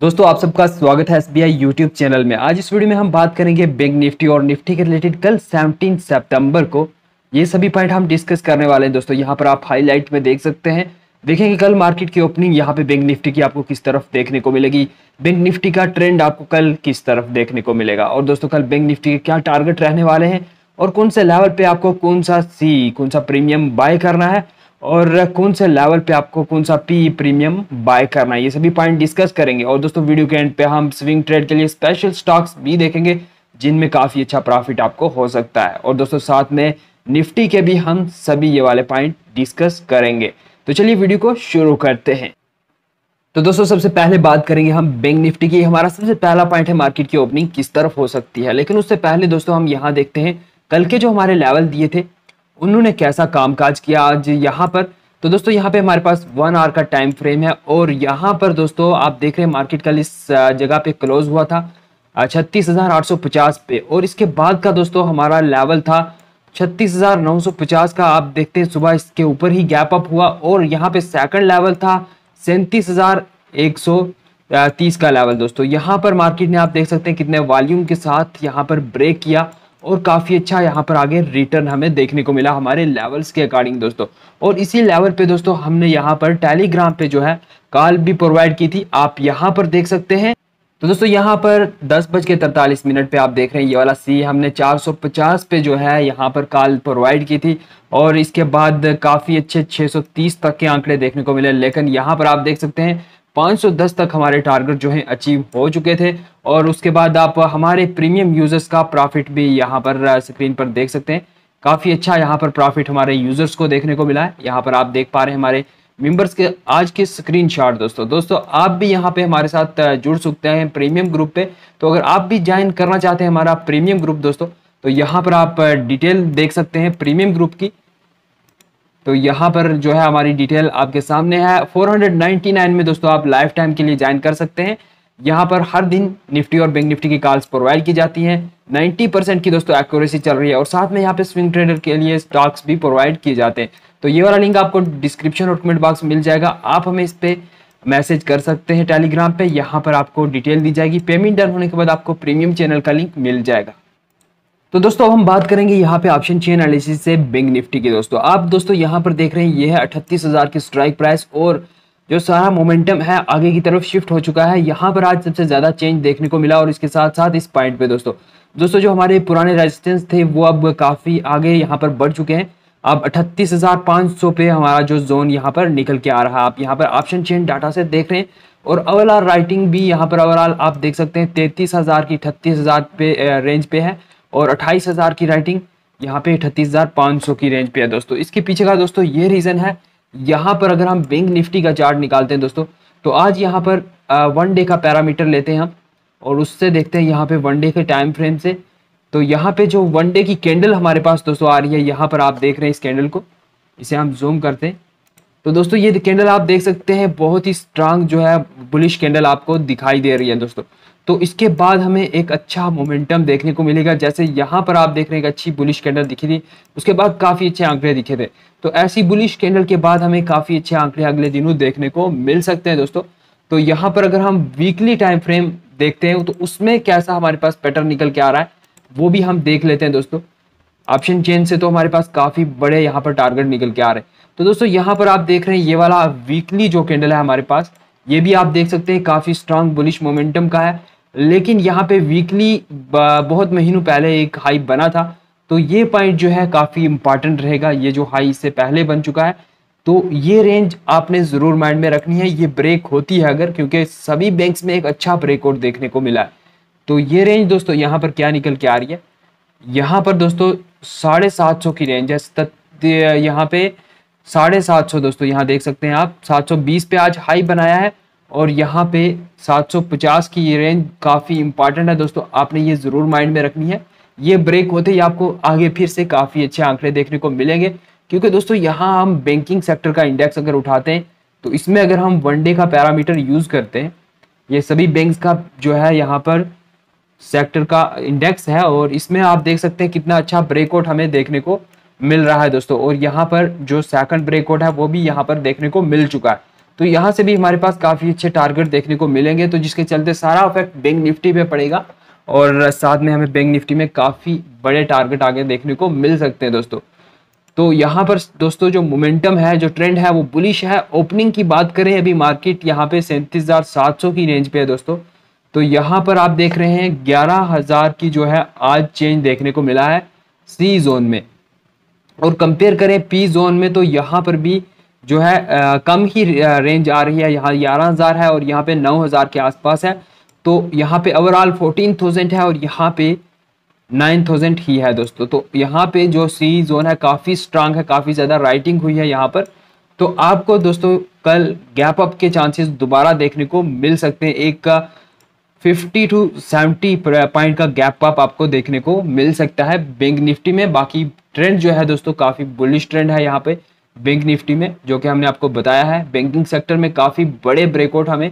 दोस्तों आप सबका स्वागत है S B I YouTube channel में आज इस वीडियो में हम बात करेंगे बैंक निफ्टी और निफ्टी के रिलेटेड कल 17 सितंबर को ये सभी पॉइंट हम डिस्कस करने वाले हैं दोस्तों यहाँ पर आप हाईलाइट में देख सकते हैं देखेंगे कल मार्केट की ओपनिंग यहाँ पे बैंक निफ्टी की आपको किस तरफ देखने को मिलेगी बैंक निफ्टी का ट्रेंड आपको कल किस तरफ देखने को मिलेगा और दोस्तों कल बैंक निफ्टी के क्या टारगेट रहने वाले हैं और कौन से लेवल पे आपको कौन सा सी कौन सा प्रीमियम बाय करना है और कौन से लेवल पे आपको कौन सा पी प्रीमियम बाय करना है ये सभी पॉइंट डिस्कस करेंगे और दोस्तों वीडियो के एंड पे हम स्विंग ट्रेड के लिए स्पेशल स्टॉक्स भी देखेंगे जिनमें काफ़ी अच्छा प्रॉफिट आपको हो सकता है और दोस्तों साथ में निफ्टी के भी हम सभी ये वाले पॉइंट डिस्कस करेंगे तो चलिए वीडियो को शुरू करते हैं तो दोस्तों सबसे पहले बात करेंगे हम बैंक निफ्टी की हमारा सबसे पहला पॉइंट है मार्केट की ओपनिंग किस तरफ हो सकती है लेकिन उससे पहले दोस्तों हम यहाँ देखते हैं कल के जो हमारे लेवल दिए थे उन्होंने कैसा कामकाज किया आज यहाँ पर तो दोस्तों यहाँ पे हमारे पास वन आवर का टाइम फ्रेम है और यहाँ पर दोस्तों आप देख रहे हैं मार्केट कल इस जगह पे क्लोज हुआ था छत्तीस हज़ार आठ सौ पचास पे और इसके बाद का दोस्तों हमारा लेवल था छत्तीस हज़ार नौ सौ पचास का आप देखते हैं सुबह इसके ऊपर ही गैप अप हुआ और यहाँ पे सेकंड लेवल था सैंतीस हज़ार एक सौ तीस का लेवल दोस्तों यहाँ पर मार्केट ने आप देख सकते हैं कितने वॉल्यूम के साथ यहाँ पर ब्रेक किया और काफ़ी अच्छा यहाँ पर आगे रिटर्न हमें देखने को मिला हमारे लेवल्स के अकॉर्डिंग दोस्तों और इसी लेवल पे दोस्तों हमने यहाँ पर टेलीग्राम पे जो है कॉल भी प्रोवाइड की थी आप यहाँ पर देख सकते हैं तो दोस्तों यहाँ पर दस बज के तरतालीस मिनट पे आप देख रहे हैं ये वाला सी हमने पचास पे जो है यहाँ पर कॉल प्रोवाइड की थी और इसके बाद काफ़ी अच्छे तीस तक के आंकड़े देखने को मिले लेकिन यहाँ पर आप देख सकते हैं 510 तक हमारे टारगेट जो है अचीव हो चुके थे और उसके बाद आप हमारे प्रीमियम यूज़र्स का प्रॉफिट भी यहाँ पर स्क्रीन uh, पर देख सकते हैं काफ़ी अच्छा यहाँ पर प्रॉफिट हमारे यूज़र्स को देखने को मिला है यहाँ पर आप देख पा रहे हैं हमारे मेंबर्स के आज के स्क्रीनशॉट दोस्तों दोस्तों आप भी यहाँ पे हमारे साथ uh, जुड़ सकते हैं प्रीमियम ग्रुप पे तो अगर आप भी ज्वाइन करना चाहते हैं हमारा प्रीमियम ग्रुप दोस्तों तो यहाँ पर आप डिटेल uh, देख सकते हैं प्रीमियम ग्रुप की तो यहाँ पर जो है हमारी डिटेल आपके सामने है 499 में दोस्तों आप लाइफ टाइम के लिए ज्वाइन कर सकते हैं यहाँ पर हर दिन निफ्टी और बैंक निफ्टी की कॉल्स प्रोवाइड की जाती हैं 90 परसेंट की दोस्तों एक्यूरेसी चल रही है और साथ में यहाँ पे स्विंग ट्रेडर के लिए स्टॉक्स भी प्रोवाइड किए जाते हैं तो ये वाला लिंक आपको डिस्क्रिप्शन और कमेंट बॉक्स में मिल जाएगा आप हमें इस पर मैसेज कर सकते हैं टेलीग्राम पर यहाँ पर आपको डिटेल दी जाएगी पेमेंट डन होने के बाद आपको प्रीमियम चैनल का लिंक मिल जाएगा तो दोस्तों अब हम बात करेंगे यहाँ पे ऑप्शन चेन एनालिसिस से बिंग निफ्टी की दोस्तों आप दोस्तों यहाँ पर देख रहे हैं ये है अठतीस हज़ार की स्ट्राइक प्राइस और जो सारा मोमेंटम है आगे की तरफ शिफ्ट हो चुका है यहाँ पर आज सबसे ज़्यादा चेंज देखने को मिला और इसके साथ साथ इस पॉइंट पे दोस्तों दोस्तों जो हमारे पुराने रेजिस्टेंस थे वो अब काफ़ी आगे यहाँ पर बढ़ चुके हैं अब अठतीस हज़ार सौ पे हमारा जो जोन यहाँ पर निकल के आ रहा है आप यहाँ पर ऑप्शन चेन डाटा से देख रहे हैं और ओवरऑल राइटिंग भी यहाँ पर ओवरऑल आप देख सकते हैं तैतीस हज़ार की अठतीस हज़ार पे रेंज पे है और अट्ठाईस हज़ार की राइटिंग यहाँ पे अठतीस हज़ार पाँच सौ की रेंज पे है दोस्तों इसके पीछे का दोस्तों ये रीज़न है यहाँ पर अगर हम बैंक निफ्टी का चार्ट निकालते हैं दोस्तों तो आज यहाँ पर वन डे का पैरामीटर लेते हैं हम और उससे देखते हैं यहाँ पे वन डे के टाइम फ्रेम से तो यहाँ पे जो वन डे की कैंडल हमारे पास दोस्तों आ रही है यहाँ पर आप देख रहे हैं इस कैंडल को इसे हम जूम करते हैं तो दोस्तों ये कैंडल आप देख सकते हैं बहुत ही स्ट्रांग जो है बुलिश कैंडल आपको दिखाई दे रही है दोस्तों तो इसके बाद हमें एक अच्छा मोमेंटम देखने को मिलेगा जैसे यहाँ पर आप देख रहे हैं अच्छी बुलिश कैंडल दिखी थी उसके बाद काफ़ी अच्छे आंकड़े दिखे थे तो ऐसी बुलिश कैंडल के बाद हमें काफ़ी अच्छे आंकड़े अगले दिनों देखने को मिल सकते हैं दोस्तों तो यहाँ पर अगर हम वीकली टाइम फ्रेम देखते हैं तो उसमें कैसा हमारे पास पैटर्न निकल के आ रहा है वो भी हम देख लेते हैं दोस्तों ऑप्शन चेन से तो हमारे पास काफ़ी बड़े यहाँ पर टारगेट निकल के आ रहे हैं तो दोस्तों यहाँ पर आप देख रहे हैं ये वाला वीकली जो कैंडल है हमारे पास ये भी आप देख सकते हैं काफ़ी स्ट्रांग बुलिश मोमेंटम का है लेकिन यहाँ पे वीकली बहुत महीनों पहले एक हाई बना था तो ये पॉइंट जो है काफ़ी इंपॉर्टेंट रहेगा ये जो हाई इससे पहले बन चुका है तो ये रेंज आपने ज़रूर माइंड में रखनी है ये ब्रेक होती है अगर क्योंकि सभी बैंक्स में एक अच्छा ब्रेकआउट देखने को मिला है तो ये रेंज दोस्तों यहाँ पर क्या निकल के आ रही है यहाँ पर दोस्तों साढ़े सात सौ की रेंज है यहाँ पे साढ़े सात सौ दोस्तों यहाँ देख सकते हैं आप सात सौ बीस पे आज हाई बनाया है और यहाँ पे 750 की ये रेंज काफ़ी इंपॉर्टेंट है दोस्तों आपने ये ज़रूर माइंड में रखनी है ये ब्रेक होते ही आपको आगे फिर से काफ़ी अच्छे आंकड़े देखने को मिलेंगे क्योंकि दोस्तों यहाँ हम बैंकिंग सेक्टर का इंडेक्स अगर उठाते हैं तो इसमें अगर हम वनडे का पैरामीटर यूज़ करते हैं ये सभी बैंक का जो है यहाँ पर सेक्टर का इंडेक्स है और इसमें आप देख सकते हैं कितना अच्छा ब्रेकआउट हमें देखने को मिल रहा है दोस्तों और यहाँ पर जो सेकंड ब्रेकआउट है वो भी यहाँ पर देखने को मिल चुका है तो यहाँ से भी हमारे पास काफ़ी अच्छे टारगेट देखने को मिलेंगे तो जिसके चलते सारा इफेक्ट बैंक निफ्टी पे पड़ेगा और साथ में हमें बैंक निफ्टी में काफ़ी बड़े टारगेट आगे देखने को मिल सकते हैं दोस्तों तो यहाँ पर दोस्तों जो मोमेंटम है जो ट्रेंड है वो बुलिश है ओपनिंग की बात करें अभी मार्केट यहाँ पे सैंतीस की रेंज पे है दोस्तों तो यहाँ पर आप देख रहे हैं ग्यारह हज़ार की जो है आज चेंज देखने को मिला है सी जोन में और कंपेयर करें पी जोन में तो यहाँ पर भी जो है आ, कम ही रेंज आ रही है यहाँ ग्यारह हज़ार है और यहाँ पे नौ हज़ार के आसपास है तो यहाँ पे ओवरऑल फोर्टीन थाउजेंड है और यहाँ पे नाइन थाउजेंड ही है दोस्तों तो यहाँ पे जो सी जोन है काफ़ी स्ट्रांग है काफ़ी ज़्यादा राइटिंग हुई है यहाँ पर तो आपको दोस्तों कल गैप अप के चांसेस दोबारा देखने को मिल सकते हैं एक का फिफ्टी टू सेवेंटी पॉइंट का गैप अप आपको देखने को मिल सकता है बैंक निफ्टी में बाकी ट्रेंड जो है दोस्तों काफ़ी बुलिश ट्रेंड है यहाँ पे बैंक निफ्टी में जो कि हमने आपको बताया है बैंकिंग सेक्टर में काफ़ी बड़े ब्रेकआउट हमें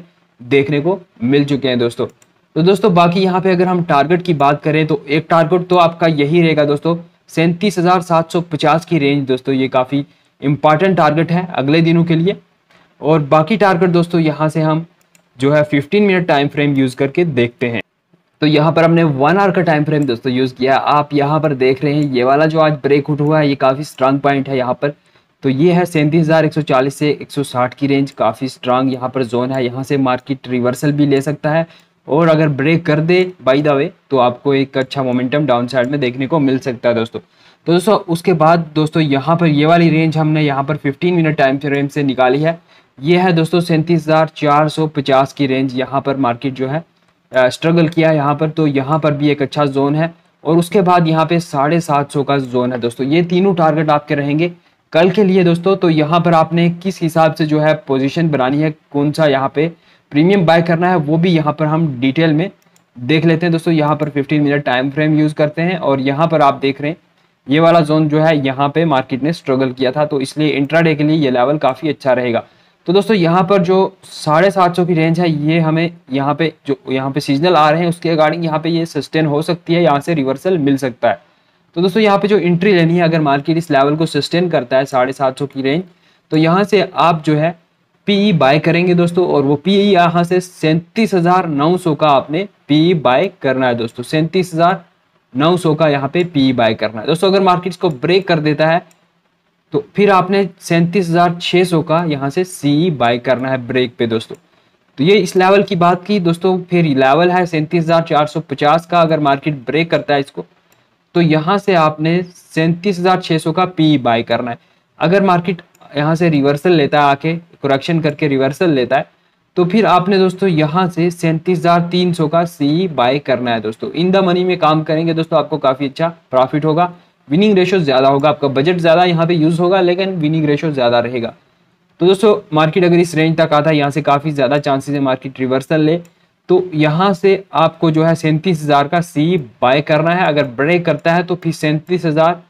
देखने को मिल चुके हैं दोस्तों तो दोस्तों बाकी यहाँ पे अगर हम टारगेट की बात करें तो एक टारगेट तो आपका यही रहेगा दोस्तों सैंतीस हज़ार सात सौ पचास की रेंज दोस्तों ये काफ़ी इंपॉर्टेंट टारगेट है अगले दिनों के लिए और बाकी टारगेट दोस्तों यहाँ से हम जो है 15 मिनट टाइम फ्रेम यूज़ करके देखते हैं तो यहाँ पर हमने वन आवर का टाइम फ्रेम दोस्तों यूज़ किया आप यहाँ पर देख रहे हैं ये वाला जो आज ब्रेकआउट हुआ है ये काफ़ी स्ट्रांग पॉइंट है यहाँ पर तो ये है सैंतीस से 160 की रेंज काफ़ी स्ट्रांग यहाँ पर जोन है यहाँ से मार्केट रिवर्सल भी ले सकता है और अगर ब्रेक कर दे बाई द वे तो आपको एक अच्छा मोमेंटम डाउन साइड में देखने को मिल सकता है दोस्तों तो दोस्तों उसके बाद दोस्तों यहाँ पर ये वाली रेंज हमने यहाँ पर 15 मिनट टाइम फ्रेम से निकाली है ये है दोस्तों सैंतीस की रेंज यहाँ पर मार्केट जो है स्ट्रगल किया है यहाँ पर तो यहाँ पर भी एक अच्छा जोन है और उसके बाद यहाँ पे साढ़े सात सौ का जोन है दोस्तों ये तीनों टारगेट आपके रहेंगे कल के लिए दोस्तों तो यहाँ पर आपने किस हिसाब से जो है पोजीशन बनानी है कौन सा यहाँ पे प्रीमियम बाय करना है वो भी यहाँ पर हम डिटेल में देख लेते हैं दोस्तों यहाँ पर 15 मिनट टाइम फ्रेम यूज़ करते हैं और यहाँ पर आप देख रहे हैं ये वाला जोन जो है यहाँ पे मार्केट ने स्ट्रगल किया था तो इसलिए इंट्राडे के लिए ये लेवल काफ़ी अच्छा रहेगा तो दोस्तों यहाँ पर जो साढ़े सात सौ की रेंज है ये हमें यहाँ पे जो यहाँ पे सीजनल आ रहे हैं उसके अकॉर्डिंग यहाँ पे ये सस्टेन हो सकती है यहाँ से रिवर्सल मिल सकता है तो दोस्तों यहाँ पे जो एंट्री लेनी है अगर मार्केट इस लेवल को सस्टेन करता है साढ़े सात सौ की रेंज तो यहाँ से आप जो है पीई बाय e करेंगे दोस्तों और वो पीई e यहाँ से सैंतीस हज़ार नौ सौ का आपने पीई बाय e करना है दोस्तों सैंतीस हज़ार नौ सौ का यहाँ पे पीई बाय करना है दोस्तों अगर मार्केट इसको ब्रेक कर देता है तो फिर आपने सैंतीस हज़ार छः सौ का यहाँ से सीई बाय करना है ब्रेक पे दोस्तों तो ये इस लेवल की बात की दोस्तों फिर लेवल है सैंतीस हज़ार चार सौ पचास का अगर मार्केट ब्रेक करता है इसको तो यहाँ से आपने सैंतीस का पी बाय करना है अगर मार्केट यहाँ से रिवर्सल लेता है आके करेक्शन करके रिवर्सल लेता है तो फिर आपने दोस्तों यहाँ से सैंतीस हज़ार तीन सौ का सी बाय करना है दोस्तों इन द मनी में काम करेंगे दोस्तों आपको काफ़ी अच्छा प्रॉफिट होगा विनिंग रेशो ज़्यादा होगा आपका बजट ज़्यादा यहाँ पे यूज़ होगा लेकिन विनिंग रेशो ज़्यादा रहेगा तो दोस्तों मार्केट अगर इस रेंज तक आता है यहाँ से काफ़ी ज़्यादा चांसेस है मार्केट रिवर्सल ले तो यहाँ से आपको जो है सैंतीस हज़ार का सी बाय करना है अगर ब्रेक करता है तो फिर सैंतीस हज़ार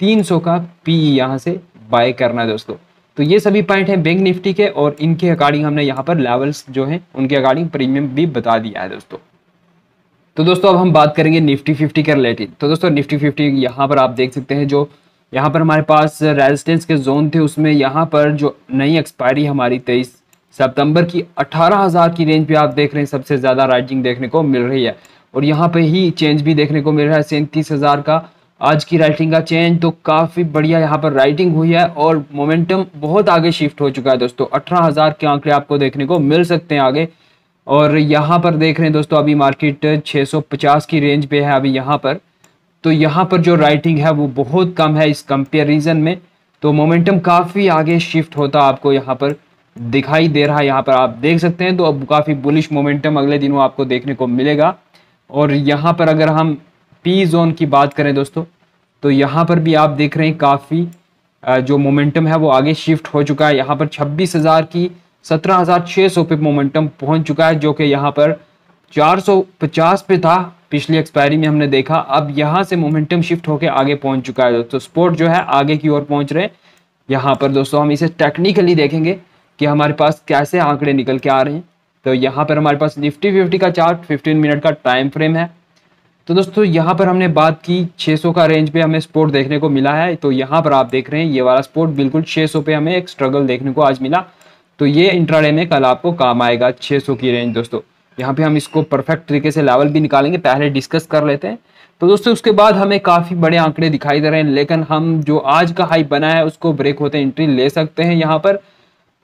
तीन सौ का पी यहाँ से बाय करना है दोस्तों तो ये सभी पॉइंट हैं बैंक निफ्टी के और इनके अकॉर्डिंग हमने यहाँ पर लेवल्स जो हैं उनके अकॉर्डिंग प्रीमियम भी बता दिया है दोस्तों तो दोस्तों अब हम बात करेंगे निफ्टी फिफ्टी के रिलेटेड तो दोस्तों निफ्टी फिफ्टी यहाँ पर आप देख सकते हैं जो यहाँ पर हमारे पास रेजिस्टेंस के जोन थे उसमें यहाँ पर जो नई एक्सपायरी हमारी तेईस सितंबर की 18,000 की रेंज पे आप देख रहे हैं सबसे ज़्यादा राइजिंग देखने को मिल रही है और यहाँ पे ही चेंज भी देखने को मिल रहा है सैंतीस हज़ार का आज की राइटिंग का चेंज तो काफ़ी बढ़िया यहाँ पर राइटिंग हुई है और मोमेंटम बहुत आगे शिफ्ट हो चुका है दोस्तों अठारह हज़ार के आंकड़े आपको देखने को मिल सकते हैं आगे और यहाँ पर देख रहे हैं दोस्तों अभी मार्केट 650 की रेंज पे है अभी यहाँ पर तो यहाँ पर जो राइटिंग है वो बहुत कम है इस कंपेरिजन में तो मोमेंटम काफ़ी आगे शिफ्ट होता आपको यहाँ पर दिखाई दे रहा है यहाँ पर आप देख सकते हैं तो अब काफ़ी बुलिश मोमेंटम अगले दिनों आपको देखने को मिलेगा और यहाँ पर अगर हम पी जोन की बात करें दोस्तों तो यहाँ पर भी आप देख रहे हैं काफ़ी जो मोमेंटम है वो आगे शिफ्ट हो चुका है यहाँ पर छब्बीस हज़ार की सत्रह हज़ार छः सौ पे मोमेंटम पहुँच चुका है जो कि यहाँ पर चार सौ पचास पे था पिछली एक्सपायरी में हमने देखा अब यहाँ से मोमेंटम शिफ्ट होकर आगे पहुँच चुका है दोस्तों स्पोर्ट जो है आगे की ओर पहुँच रहे यहाँ पर दोस्तों हम इसे टेक्निकली देखेंगे कि हमारे पास कैसे आंकड़े निकल के आ रहे हैं तो यहाँ पर हमारे पास निफ्टी फिफ्टी का चार्ट फिफ्टीन मिनट का टाइम फ्रेम है तो दोस्तों यहाँ पर हमने बात की 600 का रेंज पे हमें स्पोर्ट देखने को मिला है तो यहाँ पर आप देख रहे हैं ये वाला स्पोर्ट बिल्कुल 600 पे हमें एक स्ट्रगल देखने को आज मिला तो ये इंट्राडे में कल आपको काम आएगा 600 की रेंज दोस्तों यहाँ पे हम इसको परफेक्ट तरीके से लेवल भी निकालेंगे पहले डिस्कस कर लेते हैं तो दोस्तों उसके बाद हमें काफ़ी बड़े आंकड़े दिखाई दे रहे हैं लेकिन हम जो आज का हाइप बना है उसको ब्रेक होते एंट्री ले सकते हैं यहाँ पर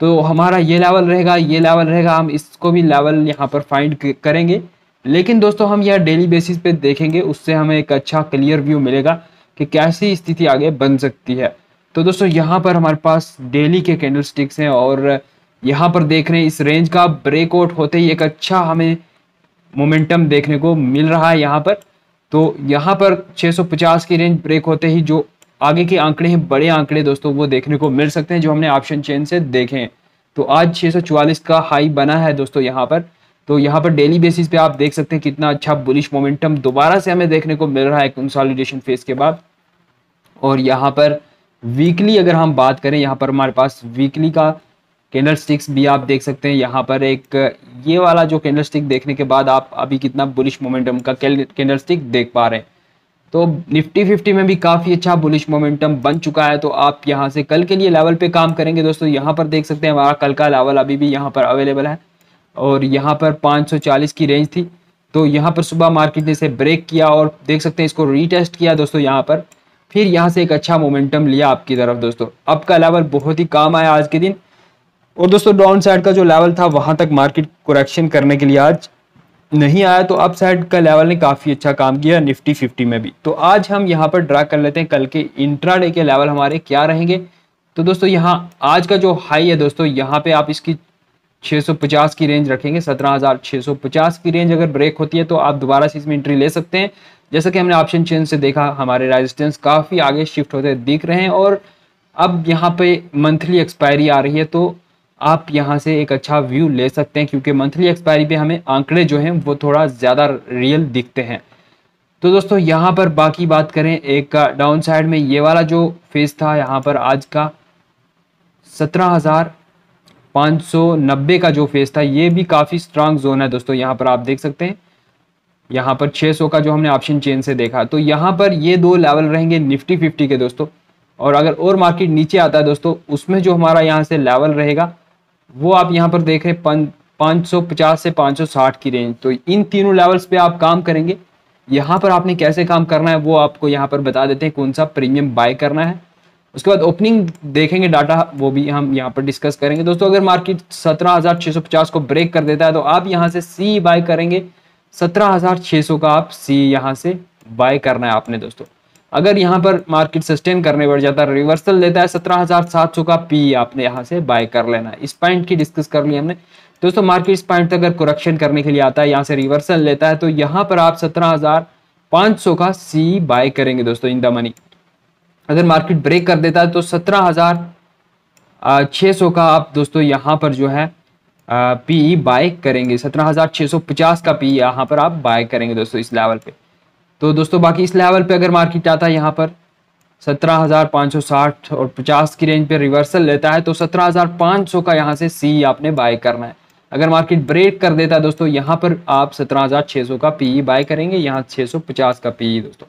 तो हमारा ये लेवल रहेगा ये लेवल रहेगा हम इसको भी लेवल यहाँ पर फाइंड करेंगे लेकिन दोस्तों हम यह डेली बेसिस पे देखेंगे उससे हमें एक अच्छा क्लियर व्यू मिलेगा कि कैसी स्थिति आगे बन सकती है तो दोस्तों यहाँ पर हमारे पास डेली के कैंडल स्टिक्स हैं और यहाँ पर देख रहे हैं इस रेंज का ब्रेकआउट होते ही एक अच्छा हमें मोमेंटम देखने को मिल रहा है यहाँ पर तो यहाँ पर 650 की रेंज ब्रेक होते ही जो आगे के आंकड़े हैं बड़े आंकड़े दोस्तों वो देखने को मिल सकते हैं जो हमने ऑप्शन चेन से देखे हैं तो आज 644 का हाई बना है दोस्तों यहाँ पर तो यहाँ पर डेली बेसिस पे आप देख सकते हैं कितना अच्छा बुलिश मोमेंटम दोबारा से हमें देखने को मिल रहा है कंसोलिडेशन फेज के बाद और यहाँ पर वीकली अगर हम बात करें यहाँ पर हमारे पास वीकली का कैंडल स्टिक्स भी आप देख सकते हैं यहाँ पर एक ये वाला जो कैंडल स्टिक देखने के बाद आप अभी कितना बुलिश मोमेंटम का कैंडल स्टिक देख पा रहे हैं तो निफ्टी फिफ्टी में भी काफ़ी अच्छा बुलिश मोमेंटम बन चुका है तो आप यहाँ से कल के लिए लेवल पे काम करेंगे दोस्तों यहाँ पर देख सकते हैं हमारा कल का लेवल अभी भी यहाँ पर अवेलेबल है और यहाँ पर 540 की रेंज थी तो यहाँ पर सुबह मार्केट ने इसे ब्रेक किया और देख सकते हैं इसको रीटेस्ट किया दोस्तों यहाँ पर फिर यहाँ से एक अच्छा मोमेंटम लिया आपकी तरफ दोस्तों अब का लेवल बहुत ही काम आया आज के दिन और दोस्तों डाउन साइड का जो लेवल था वहाँ तक मार्केट करेक्शन करने के लिए आज नहीं आया तो अपसाइड का लेवल ने काफ़ी अच्छा काम किया निफ्टी फिफ्टी में भी तो आज हम यहाँ पर ड्रा कर लेते हैं कल के इंट्राडे के लेवल हमारे क्या रहेंगे तो दोस्तों यहाँ आज का जो हाई है दोस्तों यहाँ पे आप इसकी 650 की रेंज रखेंगे 17,650 की रेंज अगर ब्रेक होती है तो आप दोबारा से इसमें एंट्री ले सकते हैं जैसा कि हमने ऑप्शन चेन से देखा हमारे रेजिस्टेंस काफ़ी आगे शिफ्ट होते दिख रहे हैं और अब यहाँ पे मंथली एक्सपायरी आ रही है तो आप यहाँ से एक अच्छा व्यू ले सकते हैं क्योंकि मंथली एक्सपायरी पे हमें आंकड़े जो हैं वो थोड़ा ज़्यादा रियल दिखते हैं तो दोस्तों यहाँ पर बाकी बात करें एक का डाउन साइड में ये वाला जो फेस था यहाँ पर आज का सत्रह हज़ार पाँच सौ नब्बे का जो फेस था ये भी काफ़ी स्ट्रांग जोन है दोस्तों यहाँ पर आप देख सकते हैं यहाँ पर छः का जो हमने ऑप्शन चेन से देखा तो यहाँ पर ये दो लेवल रहेंगे निफ्टी फिफ्टी के दोस्तों और अगर और मार्केट नीचे आता है दोस्तों उसमें जो हमारा यहाँ से लेवल रहेगा वो आप यहाँ पर देख रहे हैं पाँच सौ पचास से पाँच सौ साठ की रेंज तो इन तीनों लेवल्स पे आप काम करेंगे यहाँ पर आपने कैसे काम करना है वो आपको यहाँ पर बता देते हैं कौन सा प्रीमियम बाय करना है उसके बाद ओपनिंग देखेंगे डाटा वो भी हम यहाँ पर डिस्कस करेंगे दोस्तों अगर मार्केट 17,650 को ब्रेक कर देता है तो आप यहाँ से सी बाय करेंगे 17,600 का आप सी यहाँ से बाय करना है आपने दोस्तों अगर यहाँ पर मार्केट सस्टेन करने बढ़ जाता है रिवर्सल देता है सत्रह हजार सात सौ का पी आपने यहाँ से बाय कर लेना इस पॉइंट की डिस्कस कर ली हमने दोस्तों मार्केट इस पॉइंट तक अगर कुरक्शन करने के लिए आता है यहाँ से रिवर्सल लेता है तो यहाँ पर आप सत्रह हजार पांच सौ का सी बाय करेंगे दोस्तों इन द मनी अगर मार्केट ब्रेक कर देता है तो सत्रह हजार छः सौ का आप दोस्तों यहाँ पर जो है पी बाय करेंगे सत्रह हजार छः सौ पचास का पी यहाँ पर आप बाय करेंगे दोस्तों इस लेवल पे तो दोस्तों बाकी इस लेवल पे अगर मार्केट आता है यहाँ पर 17,560 और 50 की रेंज पे रिवर्सल लेता है तो 17,500 का यहाँ से सी आपने बाय करना है अगर मार्केट ब्रेक कर देता है दोस्तों यहाँ पर आप 17,600 का पीई बाय e करेंगे यहाँ 650 का पीई e दोस्तों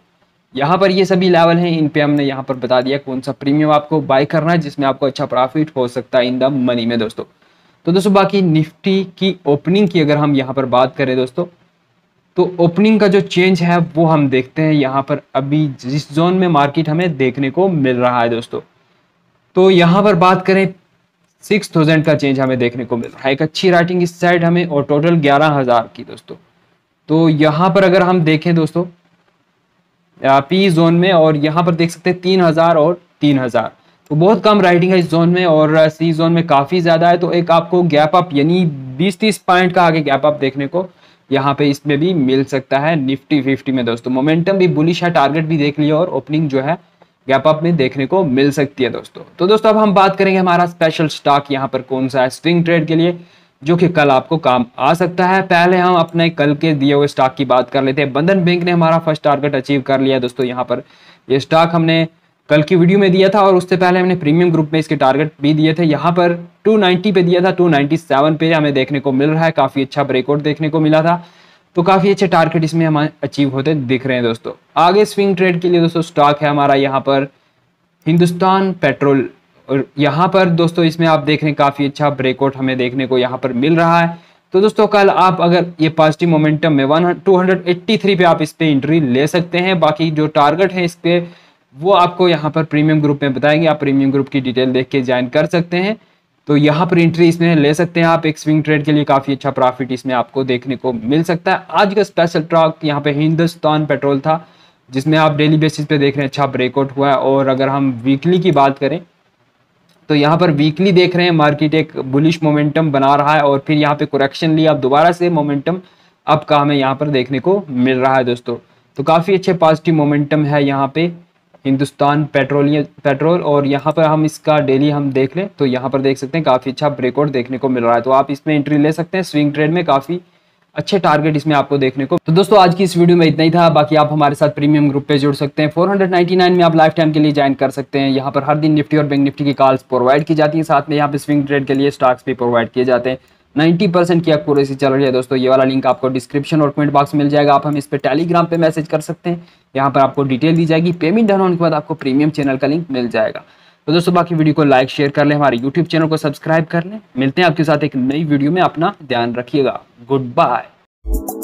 यहाँ पर ये सभी लेवल हैं इन पे हमने यहाँ पर बता दिया कौन सा प्रीमियम आपको बाय करना है जिसमें आपको अच्छा प्रॉफिट हो सकता है इन द मनी में दोस्तों तो दोस्तों बाकी निफ्टी की ओपनिंग की अगर हम यहाँ पर बात करें दोस्तों तो ओपनिंग का जो चेंज है वो हम देखते हैं यहाँ पर अभी जिस जोन में मार्केट हमें देखने को मिल रहा है दोस्तों तो यहाँ पर बात करें सिक्स थाउजेंड का चेंज हमें देखने को मिल रहा है एक अच्छी राइटिंग इस साइड हमें और टोटल ग्यारह हज़ार की दोस्तों तो यहाँ पर अगर हम देखें दोस्तों पी जोन में और यहाँ पर देख सकते हैं तीन हज़ार और तीन हज़ार तो बहुत कम राइटिंग है इस जोन में और सी जोन में काफ़ी ज़्यादा है तो एक आपको गैप अप यानी बीस तीस पॉइंट का आगे गैप अप देखने को यहाँ पे इसमें भी मिल सकता है निफ्टी फिफ्टी में दोस्तों मोमेंटम भी बुलिश है टारगेट भी देख लिया और ओपनिंग जो है गैप अप में देखने को मिल सकती है दोस्तों तो दोस्तों अब हम बात करेंगे हमारा स्पेशल स्टॉक यहाँ पर कौन सा है स्विंग ट्रेड के लिए जो कि कल आपको काम आ सकता है पहले हम अपने कल के दिए हुए स्टॉक की बात कर लेते हैं बंधन बैंक ने हमारा फर्स्ट टारगेट अचीव कर लिया दोस्तों यहाँ पर ये स्टॉक हमने कल की वीडियो में दिया था और उससे पहले हमने प्रीमियम ग्रुप में इसके टारगेट भी दिए थे यहाँ पर 290 पे दिया था 297 पे हमें देखने को मिल रहा है काफ़ी अच्छा ब्रेकआउट देखने को मिला था तो काफ़ी अच्छे टारगेट इसमें हम अचीव होते दिख रहे हैं दोस्तों आगे स्विंग ट्रेड के लिए दोस्तों स्टॉक है हमारा यहाँ पर हिंदुस्तान पेट्रोल और यहाँ पर दोस्तों इसमें आप देख रहे हैं काफ़ी अच्छा ब्रेकआउट हमें देखने को यहाँ पर मिल रहा है तो दोस्तों कल आप अगर ये पॉजिटिव मोमेंटम में वन टू पे आप इस पर एंट्री ले सकते हैं बाकी जो टारगेट है इस पर वो आपको यहाँ पर प्रीमियम ग्रुप में बताएंगे आप प्रीमियम ग्रुप की डिटेल देख के ज्वाइन कर सकते हैं तो यहाँ पर एंट्री इसमें ले सकते हैं आप एक स्विंग ट्रेड के लिए काफ़ी अच्छा प्रॉफिट इसमें आपको देखने को मिल सकता है आज का स्पेशल ट्रॉक यहाँ पे हिंदुस्तान पेट्रोल था जिसमें आप डेली बेसिस पे देख रहे हैं अच्छा ब्रेकआउट हुआ है और अगर हम वीकली की बात करें तो यहाँ पर वीकली देख रहे हैं मार्केट एक बुलिश मोमेंटम बना रहा है और फिर यहाँ पे कुरेक्शन लिया आप दोबारा से मोमेंटम आपका का हमें यहाँ पर देखने को मिल रहा है दोस्तों तो काफ़ी अच्छे पॉजिटिव मोमेंटम है यहाँ पे हिंदुस्तान पेट्रोलियम पेट्रोल और यहाँ पर हम इसका डेली हम देख लें तो यहाँ पर देख सकते हैं काफ़ी अच्छा ब्रेकआउट देखने को मिल रहा है तो आप इसमें एंट्री ले सकते हैं स्विंग ट्रेड में काफ़ी अच्छे टारगेट इसमें आपको देखने को तो दोस्तों आज की इस वीडियो में इतना ही था बाकी आप हमारे साथ प्रीमियम ग्रुप पे जुड़ सकते हैं 499 में आप लाइफ टाइम के लिए ज्वाइन कर सकते हैं यहाँ पर हर दिन निफ्टी और बैंक निफ्टी की कॉल्स प्रोवाइड की जाती है साथ में यहाँ पे स्विंग ट्रेड के लिए स्टॉक्स भी प्रोवाइड किए जाते हैं 90 परसेंट की एक्यूरेसी चल रही है दोस्तों ये वाला लिंक आपको डिस्क्रिप्शन और कमेंट बॉक्स मिल जाएगा आप हम इस पर टेलीग्राम पे मैसेज कर सकते हैं यहाँ पर आपको डिटेल दी जाएगी पेमेंट डन होने के बाद आपको प्रीमियम चैनल का लिंक मिल जाएगा तो दोस्तों बाकी वीडियो को लाइक शेयर कर लें हमारे यूट्यूब चैनल को सब्सक्राइब कर लें मिलते हैं आपके साथ एक नई वीडियो में अपना ध्यान रखिएगा गुड बाय